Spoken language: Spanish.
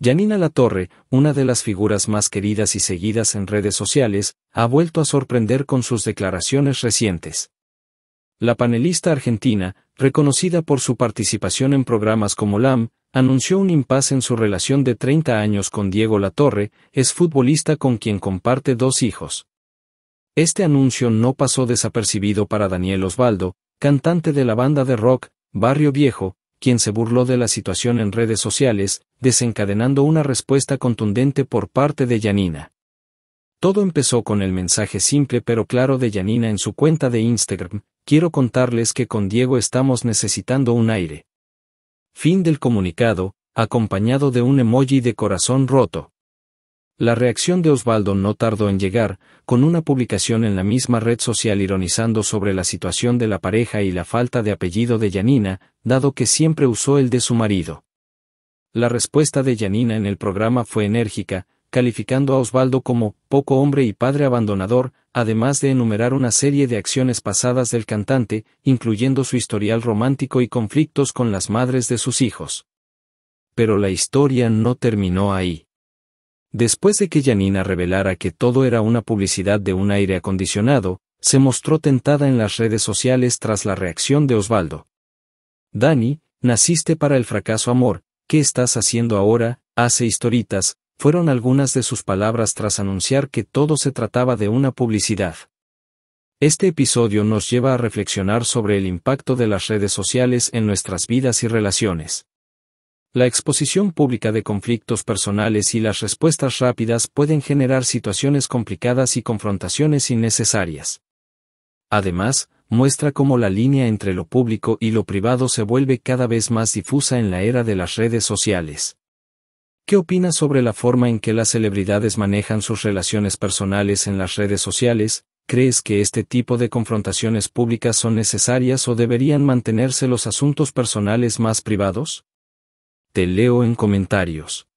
Yanina Latorre, una de las figuras más queridas y seguidas en redes sociales, ha vuelto a sorprender con sus declaraciones recientes. La panelista argentina, reconocida por su participación en programas como LAM, anunció un impasse en su relación de 30 años con Diego Latorre, exfutbolista con quien comparte dos hijos. Este anuncio no pasó desapercibido para Daniel Osvaldo, cantante de la banda de rock, Barrio Viejo, quien se burló de la situación en redes sociales, desencadenando una respuesta contundente por parte de Yanina. Todo empezó con el mensaje simple pero claro de Yanina en su cuenta de Instagram, quiero contarles que con Diego estamos necesitando un aire. Fin del comunicado, acompañado de un emoji de corazón roto. La reacción de Osvaldo no tardó en llegar, con una publicación en la misma red social ironizando sobre la situación de la pareja y la falta de apellido de Yanina, dado que siempre usó el de su marido. La respuesta de Yanina en el programa fue enérgica, calificando a Osvaldo como poco hombre y padre abandonador, además de enumerar una serie de acciones pasadas del cantante, incluyendo su historial romántico y conflictos con las madres de sus hijos. Pero la historia no terminó ahí. Después de que Janina revelara que todo era una publicidad de un aire acondicionado, se mostró tentada en las redes sociales tras la reacción de Osvaldo. Dani, naciste para el fracaso amor, ¿qué estás haciendo ahora? Hace historitas, fueron algunas de sus palabras tras anunciar que todo se trataba de una publicidad. Este episodio nos lleva a reflexionar sobre el impacto de las redes sociales en nuestras vidas y relaciones. La exposición pública de conflictos personales y las respuestas rápidas pueden generar situaciones complicadas y confrontaciones innecesarias. Además, muestra cómo la línea entre lo público y lo privado se vuelve cada vez más difusa en la era de las redes sociales. ¿Qué opinas sobre la forma en que las celebridades manejan sus relaciones personales en las redes sociales? ¿Crees que este tipo de confrontaciones públicas son necesarias o deberían mantenerse los asuntos personales más privados? Te leo en comentarios.